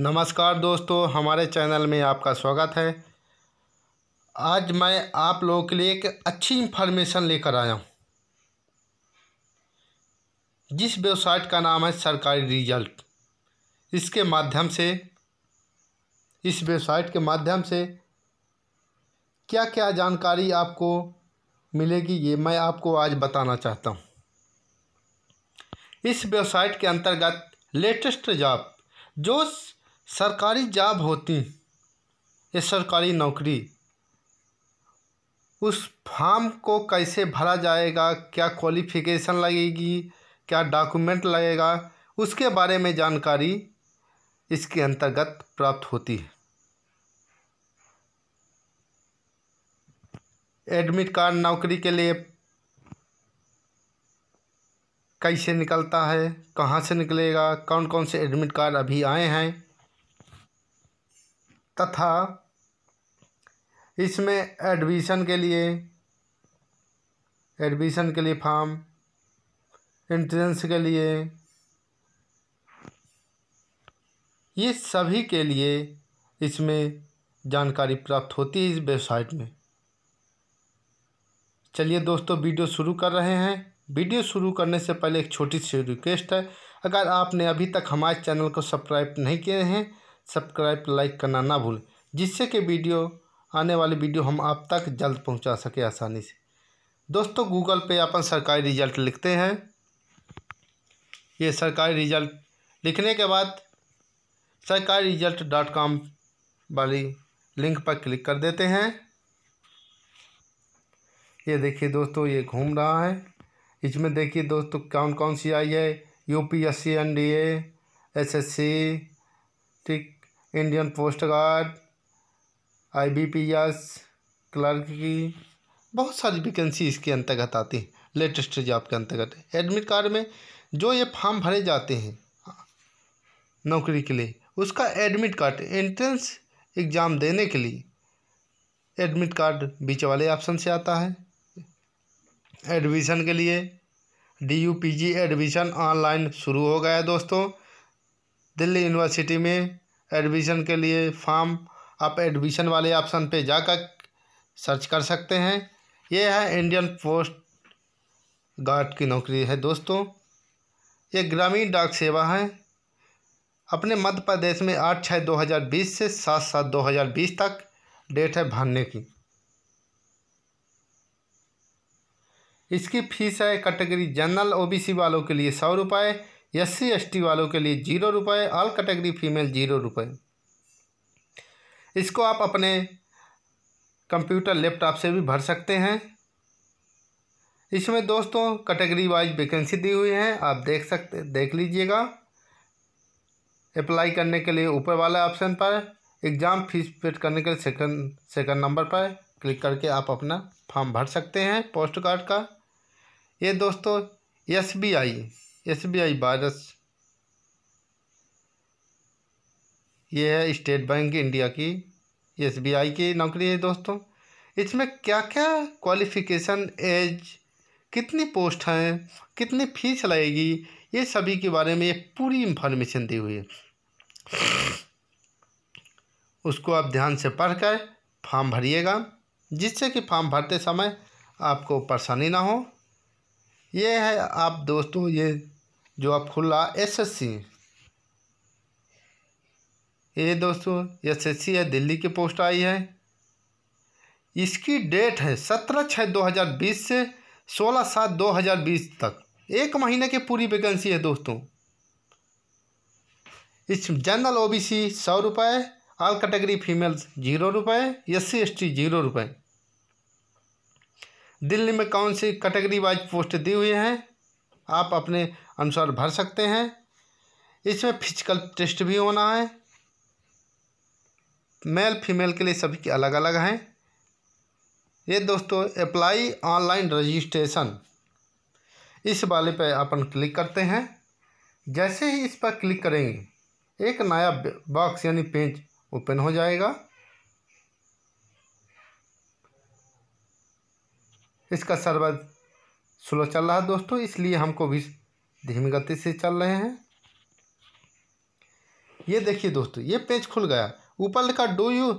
नमस्कार दोस्तों हमारे चैनल में आपका स्वागत है आज मैं आप लोगों के लिए एक अच्छी इन्फॉर्मेशन लेकर आया हूँ जिस वेबसाइट का नाम है सरकारी रिजल्ट इसके माध्यम से इस वेबसाइट के माध्यम से क्या क्या जानकारी आपको मिलेगी ये मैं आपको आज बताना चाहता हूँ इस वेबसाइट के अंतर्गत लेटेस्ट जॉब जो सरकारी जॉब होती ये सरकारी नौकरी उस फॉर्म को कैसे भरा जाएगा क्या क्वालिफिकेशन लगेगी क्या डॉक्यूमेंट लगेगा उसके बारे में जानकारी इसके अंतर्गत प्राप्त होती है एडमिट कार्ड नौकरी के लिए कैसे निकलता है कहाँ से निकलेगा कौन कौन से एडमिट कार्ड अभी आए हैं तथा इसमें एडमिशन के लिए एडमिशन के लिए फॉर्म एंट्रेंस के लिए ये सभी के लिए इसमें जानकारी प्राप्त होती है इस वेबसाइट में चलिए दोस्तों वीडियो शुरू कर रहे हैं वीडियो शुरू करने से पहले एक छोटी सी रिक्वेस्ट है अगर आपने अभी तक हमारे चैनल को सब्सक्राइब नहीं किए हैं सब्सक्राइब लाइक करना ना भूलें जिससे कि वीडियो आने वाली वीडियो हम आप तक जल्द पहुंचा सके आसानी से दोस्तों गूगल पे अपन सरकारी रिजल्ट लिखते हैं ये सरकारी रिजल्ट लिखने के बाद सरकारी रिजल्ट डॉट कॉम वाली लिंक पर क्लिक कर देते हैं ये देखिए दोस्तों ये घूम रहा है इसमें देखिए दोस्तों कौन कौन सी आई है U P S C N D A S S C ठीक Indian post guard I B P S clerk की बहुत सारी वैकेंसी इसके अंतर्गत आती हैं लेटेस्ट जॉब के अंतर्गत एडमिट कार्ड में जो ये फॉर्म भरे जाते हैं नौकरी के लिए उसका एडमिट कार्ड एंट्रेंस एग्ज़ाम देने के लिए एडमिट कार्ड बीच वाले ऑप्शन से आता है एडमिशन के लिए D U P G admission online शुरू हो गया है दोस्तों दिल्ली यूनिवर्सिटी में एडमिशन के लिए फॉर्म आप एडमिशन वाले ऑप्शन पे जाकर सर्च कर सकते हैं ये है इंडियन पोस्ट गार्ड की नौकरी है दोस्तों ये ग्रामीण डाक सेवा है अपने मध्य प्रदेश में आठ छः दो हज़ार बीस से सात सात दो हज़ार बीस तक डेट है भरने की इसकी फीस है कैटेगरी जनरल ओबीसी वालों के लिए सौ रुपये एस सी वालों के लिए जीरो रुपये ऑल कैटेगरी फीमेल जीरो रुपये इसको आप अपने कंप्यूटर लैपटॉप से भी भर सकते हैं इसमें दोस्तों कैटेगरी वाइज वैकेंसी दी हुई है आप देख सकते देख लीजिएगा अप्लाई करने के लिए ऊपर वाले ऑप्शन पर एग्ज़ाम फीस पेड करने के लिए सेकंड सेकंड नंबर पर क्लिक करके आप अपना फॉर्म भर सकते हैं पोस्ट कार्ड का ये दोस्तों S B I S B I virus ये है स्टेट बैंक इंडिया की एस बी आई की नौकरी है दोस्तों इसमें क्या क्या क्वालिफ़िकेशन एज कितनी पोस्ट हैं कितनी फीस लगेगी ये सभी के बारे में ये पूरी इन्फॉर्मेशन दी हुई है उसको आप ध्यान से पढ़कर फॉर्म भरिएगा जिससे कि फॉर्म भरते समय आपको परेशानी ना हो ये है आप दोस्तों ये जो अब खुला एस एस सी ये दोस्तों एस एस सी है दिल्ली की पोस्ट आई है इसकी डेट है सत्रह छः दो हज़ार बीस से सोलह सात दो हज़ार बीस तक एक महीने की पूरी वैकेंसी है दोस्तों इस जनरल ओबीसी सौ रुपये ऑल कैटेगरी फीमेल्स जीरो रुपये S C S T zero रुपये दिल्ली में कौन सी कैटेगरी वाइज पोस्ट दी हुई हैं आप अपने अनुसार भर सकते हैं इसमें फिजिकल टेस्ट भी होना है मेल फीमेल के लिए सभी के अलग अलग हैं ये दोस्तों अप्लाई ऑनलाइन रजिस्ट्रेशन इस वाले पर अपन क्लिक करते हैं जैसे ही इस पर क्लिक करेंगे एक नया बॉक्स यानी पेज ओपन हो जाएगा इसका सर्वर स्लो चल रहा है दोस्तों इसलिए हमको भी धीमी गति से चल रहे हैं ये देखिए दोस्तों ये पेज खुल गया ऊपर लिखा do you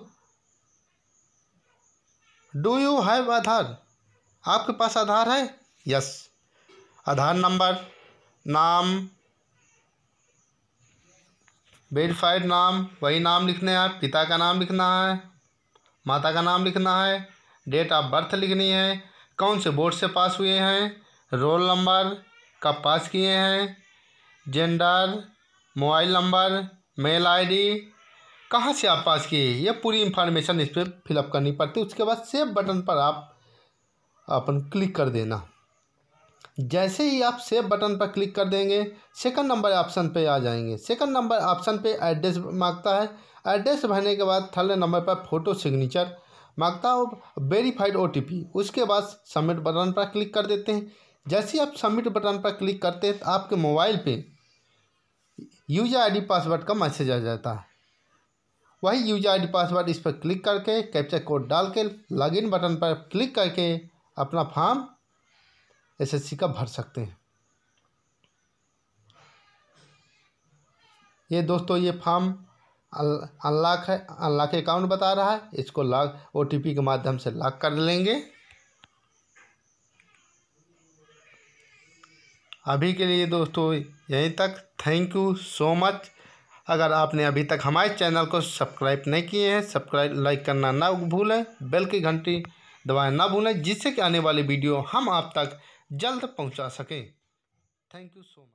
do you have Aadhaar आपके पास आधार है यस आधार नंबर नाम वेरीफाइड नाम वही नाम लिखने है पिता का नाम लिखना है माता का नाम लिखना है डेट ऑफ बर्थ लिखनी है कौन से बोर्ड से पास हुए हैं रोल नंबर कब पास किए हैं gender mobile number mail ID कहाँ से आप पास किए ये पूरी इंफॉर्मेशन इस पर फिलअप करनी पड़ती है उसके बाद सेव बटन पर आप अपन क्लिक कर देना जैसे ही आप सेव बटन पर क्लिक कर देंगे सेकंड नंबर ऑप्शन पे आ जाएंगे सेकंड नंबर ऑप्शन पे एड्रेस मांगता है एड्रेस भरने के बाद थर्ड नंबर पर फ़ोटो सिग्नेचर मांगता हो वेरीफाइड ओ उसके बाद सबमिट बटन पर क्लिक कर देते हैं जैसे आप सबमिट बटन पर क्लिक करते हैं तो आपके मोबाइल पे यूजर आईडी पासवर्ड का मैसेज आ जाता है वही यूजर आईडी पासवर्ड इस पर क्लिक करके कैप्चर कोड डाल के लॉगिन बटन पर क्लिक करके अपना फॉर्म एसएससी का भर सकते हैं ये दोस्तों ये फॉर्म अनलॉक है अनलॉक अकाउंट बता रहा है इसको लॉक ओ के माध्यम से लॉक कर लेंगे अभी के लिए दोस्तों यहीं तक थैंक यू सो मच अगर आपने अभी तक हमारे चैनल को सब्सक्राइब नहीं किए हैं सब्सक्राइब लाइक करना ना भूलें बेल की घंटी दबाएं ना भूलें जिससे कि आने वाली वीडियो हम आप तक जल्द पहुंचा सकें थैंक यू सो मच